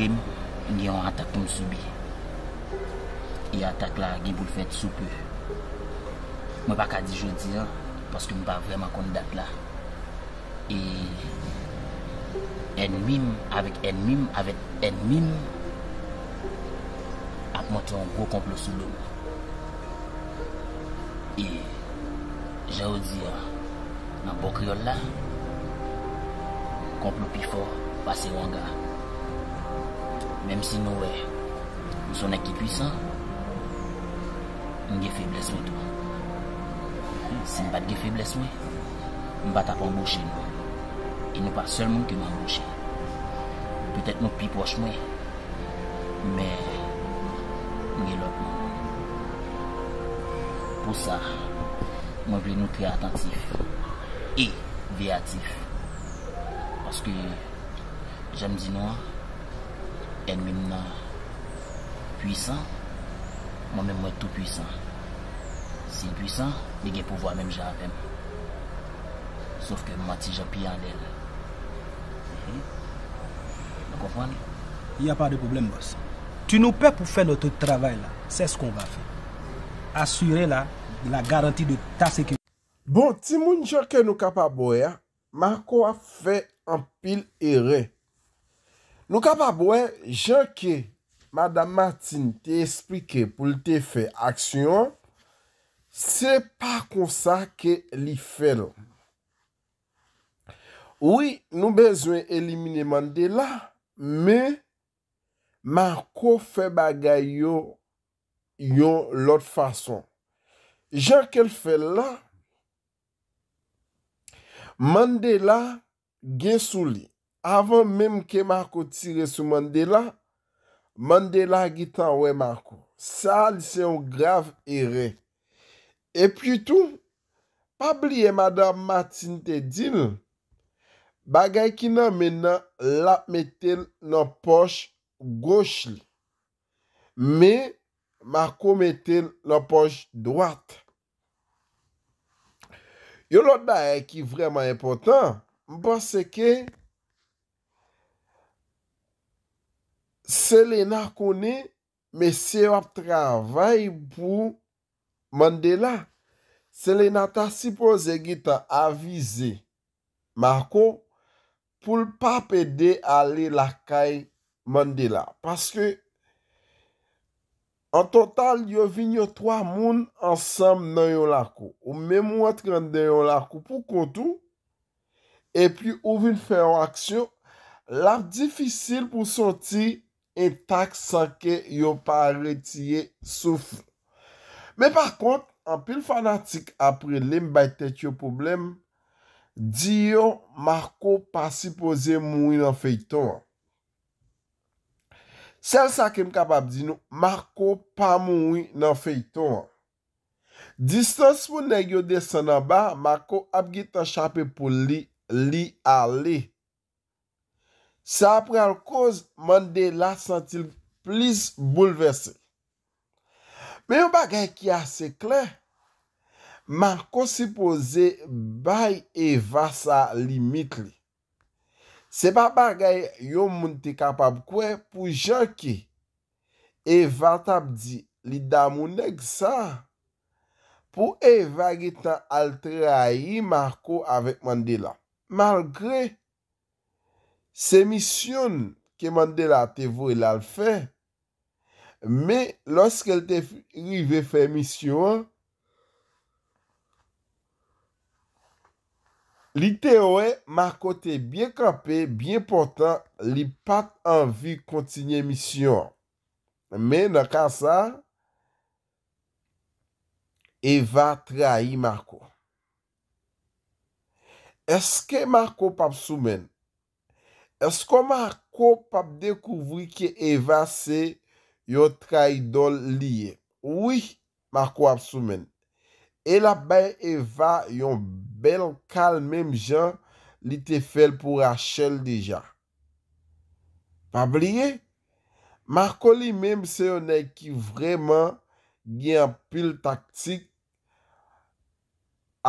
Gye yon atak pou m soubi E atak la Gye bou l fèt soupe Mwen pa kadi jodi an Paske m pa vreman kon dat la E Enmim Avèk enmim Avèk enmim Ap moton pou komplo sou lou E Jodi an Nan bok yon la Komplo pi fò Pase wanga Mem si nou ou son ek ki pwisan, mge febles mwen to. Si mbat ge febles mwen, mbat ap an bouchen mwen. E nou pa sel mwen keman bouchen. Petet nou pi pwosh mwen, mwen, mwen, mwen lop mwen. Po sa, mwen vle nou kre atantif, e ve atif. Paske, jen di nou an, Enmim nan, pwisan, mwen men mwen tout pwisan. Si pwisan, ne gen pouvo a menm jan apen. Sof ke mati jan pi an el. Ne konpwane? Ya pa de poublem, boss. Tu nou pe pou fe noto travay la, se skon va fe. Asure la, la garanti de ta sekim. Bon, ti moun jor ke nou kapaboya, Marco a fe an pil erey. Nou kap ap wè, jen ke madame Martin te esplike pou te fe aksyon, se pa konsa ke li fel. Ouwi, nou bezwen elimine Mandela, me man ko fe bagay yo lot fason. Jen ke l fel la, Mandela gesou li. avon menm ke Marco tire sou Mandela, Mandela git anwe Marco. Sa li se yon grav ire. E pi tou, pa bliye Madame Martine te din, bagay ki nan men nan, la meten nan poch goch li. Me, Marco meten nan poch dwat. Yo lot da ye ki vreman impotant, mbose ke, Sele na kone, me se wap travay pou Mandela. Sele na ta sipo ze gita avize, mako, pou l pape de ale lakay Mandela. Paske, an total yo vinyo 3 moun ansam nan yon lakou. Ou mè mou atran den yon lakou pou koutou, e pi ou vini fè an aksyon, la difisil pou soti entak sanke yo pa retye souf. Me par kont, an pil fanatik apre lem baytet yo problem, di yo Marco pa sipoze moui nan feyton. Sel sa kem kapap di nou, Marco pa moui nan feyton. Distans pou negyo de sanan ba, Marco ap git an chapi pou li li a li. Sa apren al koz, Mandela sentil plis bouleverse. Men yon bagay ki ase klen, Marco se pose bay Eva sa limit li. Se pa bagay yon moun te kapab kwe pou jen ki, Eva tabdi li damou neg sa, pou Eva gitan al trai Marco avet Mandela. Malgre, Se misyon ke mande la te vwe la l fe, me loske el te rive fe misyon, li te we, Marco te byen kapè, byen portan, li pat anvi kontinye misyon. Me, nan ka sa, eva trahi Marco. Eske Marco pap soumen? Esko Marco pap dekouvri ki Eva se yo traidol liye? Ouwi, Marco ap soumen. E la bay Eva yon bel kal mem jan li te fel pou Rachel deja. Pap liye? Marco li mem se yon ek ki vreman gyan pil taktik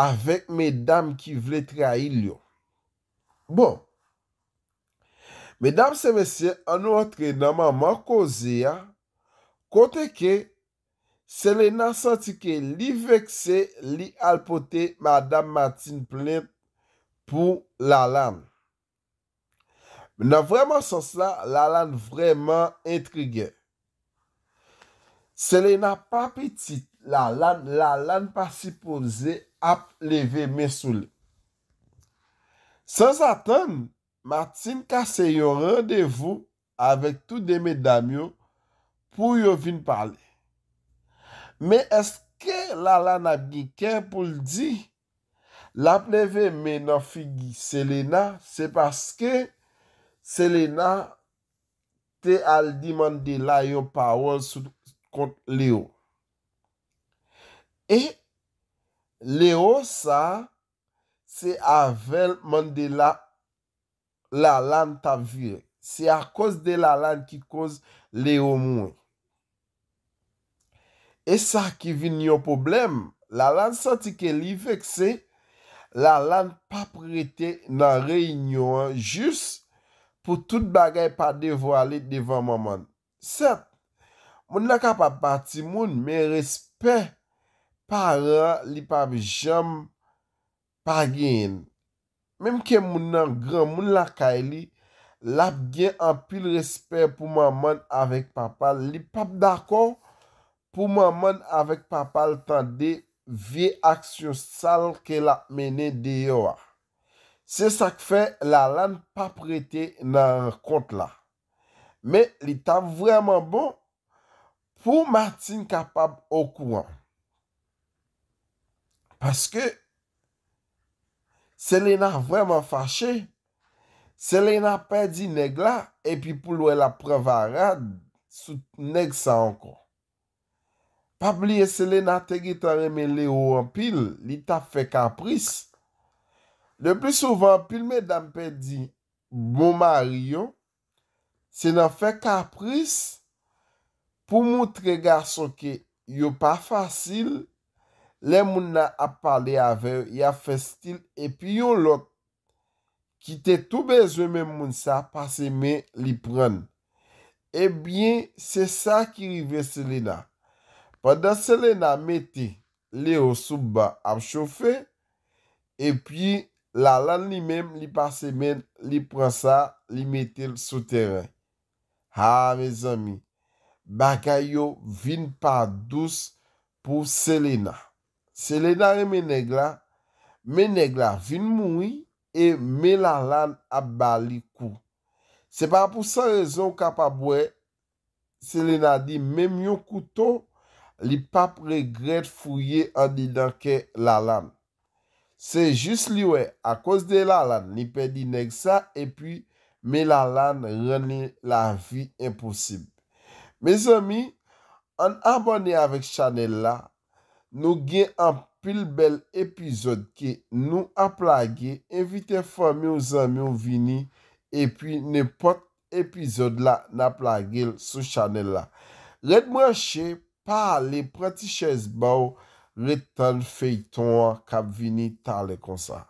avek me dam ki vle trail yo. Bon. Medanm se mesye, an ou antre nanman man koze ya, kote ke, se le nan santi ke li vekse, li alpote, madanm matin plen pou la lan. Men nan vreman sons la, la lan vreman intrigye. Se le nan pa petite, la lan pa sipoze ap leve mesoule. Sons atanm, Matin ka se yo randevou avèk tou de me dam yo pou yo vin pale. Me eske lalana gi ken pou ldi la pleve menofi gi Selena se paske Selena te aldi mandela yo pawol kont Leo. E Leo sa se avèl mandela la lan ta vire. Se a kos de la lan ki kos le omou. E sa ki vin yo problem, la lan santi ke li vek se, la lan pa prete nan reynyon, jous pou tout bagay pa devole devon maman. Sep, moun la ka pa pati moun, men respet para li pa bi jom pa geni. Mem ke moun nan gran moun lakay li, lap gen an pil respè pou maman avèk papal. Li pap dakon pou maman avèk papal tan de vie aksyon sal ke la mene de yo a. Se sak fe, la lan pa prete nan rekont la. Me, li ta vreman bon pou martin kapab okou an. Paske, Sele na vwèman fache, sele na pè di neg la, epi pou lwè la preva rad, sou neg sa ankon. Pap liye sele na te gitare me le ou anpil, li ta fè kapris. De pli souvan, pil me dam pè di, mou bon mariyon, se nan fè kapris, pou mou tre gason ke, yo pa fasil, Le moun nan ap pale ave, ya fe stil, epi yo lot, kite tou bezwe men moun sa, pa semen li pren. Eh Ebyen, se sa ki rive Selena. Pendan Selena meti, le yo souba ap chofe, epi la lan li men, li pa semen, li pren sa, li metil sou teren. Ha, me zami, baka yo vin pa douz pou Selena. Se le nare meneg la, meneg la vin moui e me la lan abbali kou. Se pa pou sa rezon kapabwe, se le nan di menmyo koutou, li pap regret fouye an didanke la lan. Se jist liwe, a kous de la lan, ni pedi neg sa, e pi me la lan rene la vi imposib. Me zomi, an abboni avik chanel la, Nou gen an pil bel epizod ki nou aplage evite fami ou zami ou vini epi ne pot epizod la naplage sou chanel la. Red mwache pale pratichez bau retan feyton kap vini talekonsa.